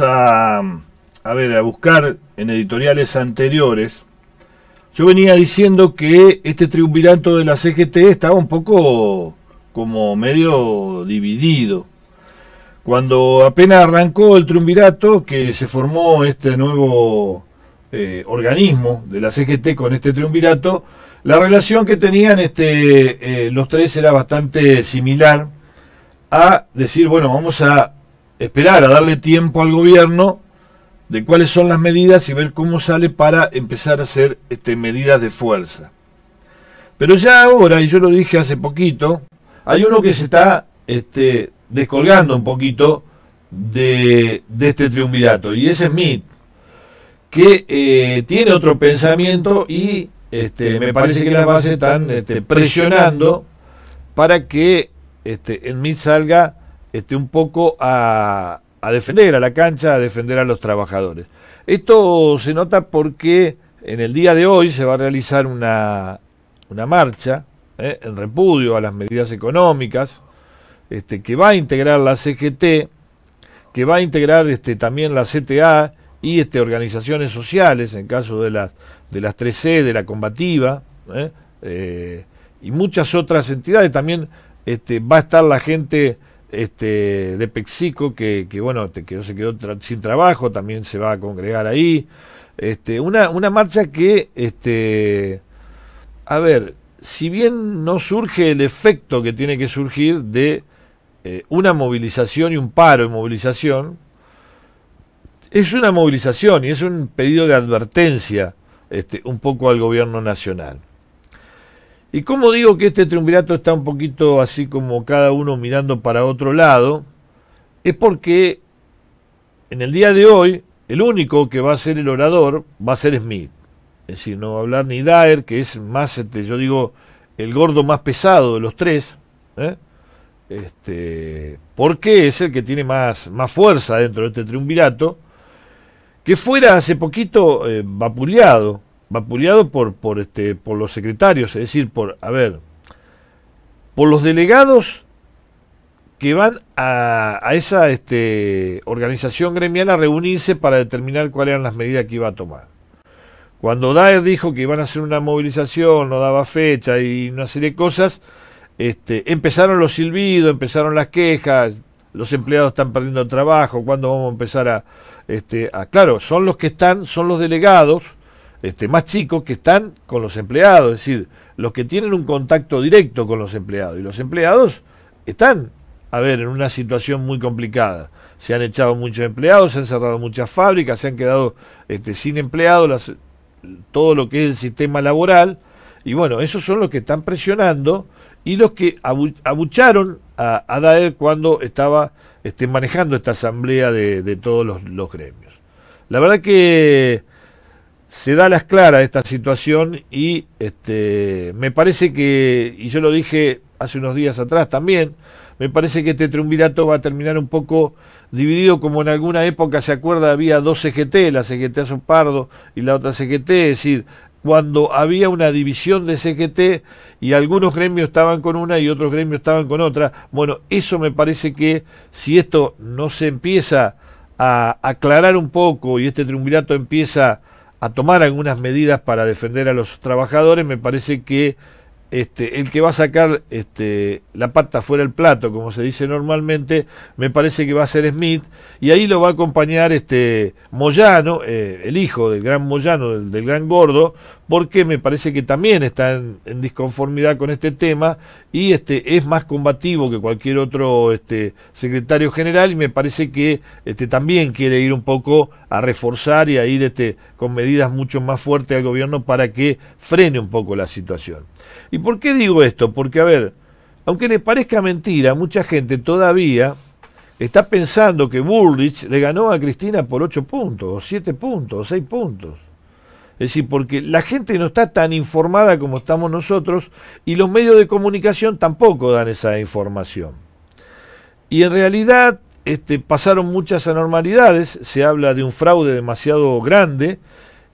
a, ver, a buscar en editoriales anteriores. Yo venía diciendo que este triunvirato de la CGT estaba un poco como medio dividido. Cuando apenas arrancó el triunvirato, que se formó este nuevo eh, organismo de la CGT con este triunvirato, la relación que tenían este, eh, los tres era bastante similar a decir, bueno, vamos a esperar a darle tiempo al gobierno de cuáles son las medidas y ver cómo sale para empezar a hacer este, medidas de fuerza. Pero ya ahora, y yo lo dije hace poquito, hay uno que se está este, descolgando un poquito de, este triunvirato, y ese es Smith, que eh, tiene otro pensamiento y este, me parece que las bases están este, presionando para que este, Smith salga este, un poco a, defender a la cancha, a defender a los trabajadores. Esto se nota porque en el día de hoy se va a realizar una, marcha eh, en repudio a las medidas económicas este, que va a integrar la CGT, que va a integrar este, también la CTA y este, organizaciones sociales, en caso de las, de las 3C, de la combativa, eh, eh, y muchas otras entidades. También este, va a estar la gente este, de Pexico, que, bueno, te quedó, se quedó sin trabajo, también se va a congregar ahí. Este, una, marcha que, este, a ver, si bien no surge el efecto que tiene que surgir de eh, una movilización y un paro de movilización, es una movilización y es un pedido de advertencia este, un poco al gobierno nacional. ¿Y como digo que este triunvirato está un poquito así como cada uno mirando para otro lado? Es porque en el día de hoy el único que va a ser el orador va a ser Smith. Es decir, no va a hablar ni Daer, que es más, este, yo digo, el gordo más pesado de los tres, ¿eh? este, porque es el que tiene más, más fuerza dentro de este triunvirato, que fuera hace poquito eh, vapuleado vapuleado por, por, este, por los secretarios, es decir, por, a ver, por los delegados que van a, a esa este, organización gremial a reunirse para determinar cuáles eran las medidas que iba a tomar. Cuando Daer dijo que iban a hacer una movilización, no daba fecha y una serie de cosas, este, empezaron los silbidos, empezaron las quejas, los empleados están perdiendo trabajo, ¿cuándo vamos a empezar a, este, a... Claro, son los que están, son los delegados este, más chicos que están con los empleados, es decir, los que tienen un contacto directo con los empleados. Y los empleados están, a ver, en una situación muy complicada. Se han echado muchos empleados, se han cerrado muchas fábricas, se han quedado este, sin empleados, todo lo que es el sistema laboral. Y bueno, esos son los que están presionando y los que abucharon a, a, cuando estaba este, manejando esta asamblea de, todos los gremios. La verdad que se da las claras esta situación y este, me parece que, y yo lo dije hace unos días atrás también, me parece que este triunvirato va a terminar un poco dividido como en alguna época, se acuerda, había dos CGT, e la CGT e Azul Pardo y la otra CGT, e es decir, cuando había una división de CGT y algunos gremios estaban con una y otros gremios estaban con otra. Bueno, eso me parece que si esto no se empieza a aclarar un poco y este triunvirato empieza a tomar algunas medidas para defender a los trabajadores, me parece que este, el que va a sacar este, la pata fuera del plato, como se dice normalmente, me parece que va a ser Smith, y ahí lo va a acompañar este Moyano, eh, el hijo del gran Moyano, del, del gran gordo, porque me parece que también está en, disconformidad con este tema y este es más combativo que cualquier otro este, secretario general y me parece que este, también quiere ir un poco a reforzar y a ir este, con medidas mucho más fuertes al gobierno para que frene un poco la situación. ¿Y por qué digo esto? Porque, a ver, aunque le parezca mentira, mucha gente todavía está pensando que Bullrich le ganó a Cristina por 8 puntos, o 7 puntos, o 6 puntos. Es decir, porque la gente no está tan informada como estamos nosotros y los medios de comunicación tampoco dan esa información. Y en realidad este, pasaron muchas anormalidades, se habla de un fraude demasiado grande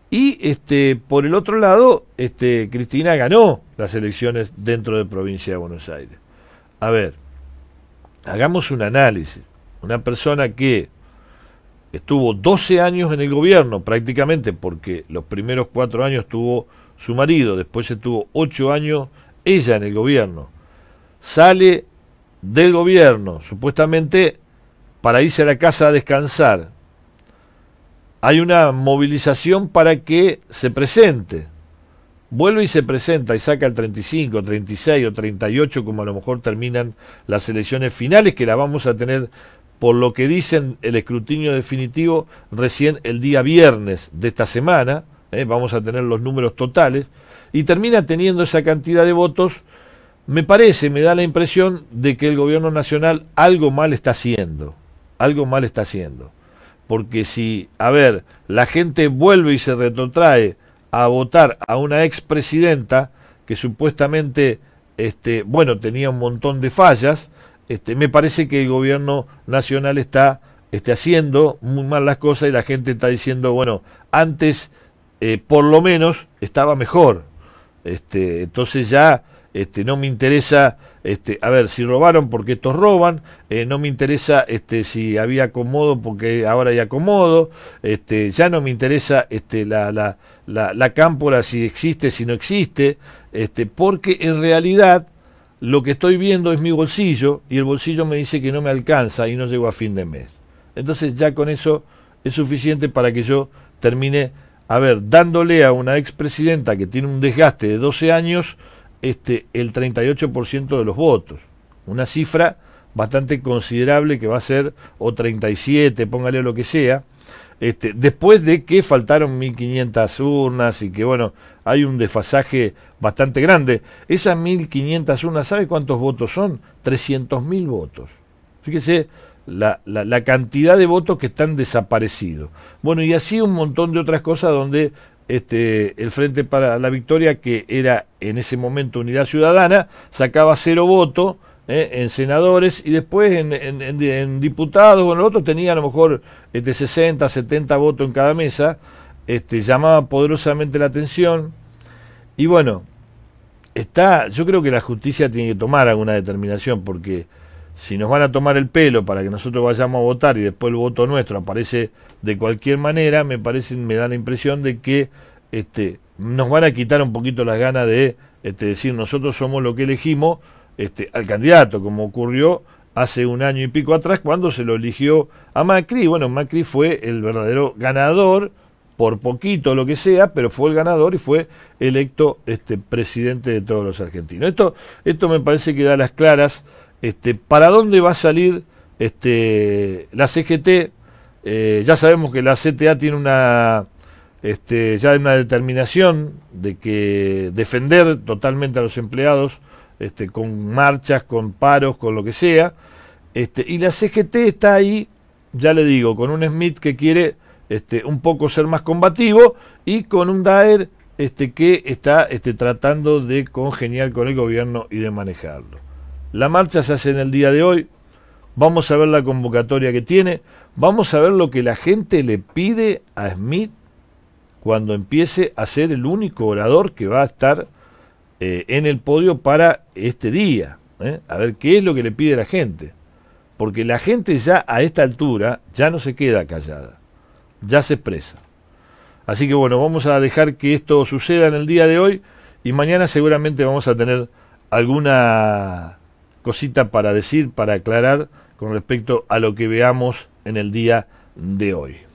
y este, por el otro lado, este, Cristina ganó las elecciones dentro de provincia de Buenos Aires. A ver, hagamos un análisis. Una persona que estuvo 12 años en el gobierno prácticamente, porque los primeros cuatro años tuvo su marido, después estuvo 8 años ella en el gobierno. Sale del gobierno, supuestamente para irse a la casa a descansar. Hay una movilización para que se presente. Vuelve y se presenta y saca el 35, 36 o 38, como a lo mejor terminan las elecciones finales, que las vamos a tener por lo que dicen el escrutinio definitivo recién el día viernes de esta semana, ¿eh? vamos a tener los números totales, y termina teniendo esa cantidad de votos, me parece, me da la impresión de que el gobierno nacional algo mal está haciendo, algo mal está haciendo. Porque si, a ver, la gente vuelve y se retrotrae a votar a una expresidenta que supuestamente, este, bueno, tenía un montón de fallas, este, me parece que el gobierno nacional está este, haciendo muy mal las cosas y la gente está diciendo, bueno, antes eh, por lo menos estaba mejor. Este, entonces ya no me interesa, a ver, si robaron porque estos roban, eh, no me interesa si había acomodo porque ahora hay acomodo, ya no me interesa la, la, la, cámpora si existe, si no existe, porque en realidad lo que estoy viendo es mi bolsillo y el bolsillo me dice que no me alcanza y no llego a fin de mes. Entonces ya con eso es suficiente para que yo termine, a ver, dándole a una expresidenta que tiene un desgaste de 12 años este, el 38% de los votos. Una cifra bastante considerable que va a ser o 37, póngale lo que sea, este, después de que faltaron 1.500 urnas y que, bueno, hay un desfasaje bastante grande. Esas 1.500 urnas, ¿sabe cuántos votos son? 300.000 votos. Fíjese la, cantidad de votos que están desaparecidos. Bueno, y así un montón de otras cosas donde este, el Frente para la Victoria, que era en ese momento Unidad Ciudadana, sacaba cero votos ¿eh? en senadores y después en, diputados bueno, en otros tenía a lo mejor 60, este, 70 votos en cada mesa, este, llamaba poderosamente la atención. Y bueno, está, yo creo que la justicia tiene que tomar alguna determinación porque si nos van a tomar el pelo para que nosotros vayamos a votar y después el voto nuestro aparece de cualquier manera, me parece, me da la impresión de que este, nos van a quitar un poquito las ganas de este, decir nosotros somos lo que elegimos este, al candidato, como ocurrió hace un año y pico atrás cuando se lo eligió a Macri. Bueno, Macri fue el verdadero ganador, por poquito lo que sea, pero fue el ganador y fue electo este, presidente de todos los argentinos. Esto, esto me parece que da las claras este, para dónde va a salir la CGT. Eh, ya sabemos que la CTA tiene una... ya una determinación de que defender totalmente a los empleados este, con marchas, con paros, con lo que sea. Este, y la CGT está ahí, ya le digo, con un Smith que quiere este, un poco ser más combativo y con un Daer que está tratando de congeniar con el gobierno y de manejarlo. La marcha se hace en el día de hoy, vamos a ver la convocatoria que tiene, vamos a ver lo que la gente le pide a Smith cuando empiece a ser el único orador que va a estar eh, en el podio para este día. ¿eh? A ver qué es lo que le pide la gente. Porque la gente ya a esta altura ya no se queda callada, ya se expresa. Así que bueno, vamos a dejar que esto suceda en el día de hoy y mañana seguramente vamos a tener alguna cosita para decir, para aclarar con respecto a lo que veamos en el día de hoy.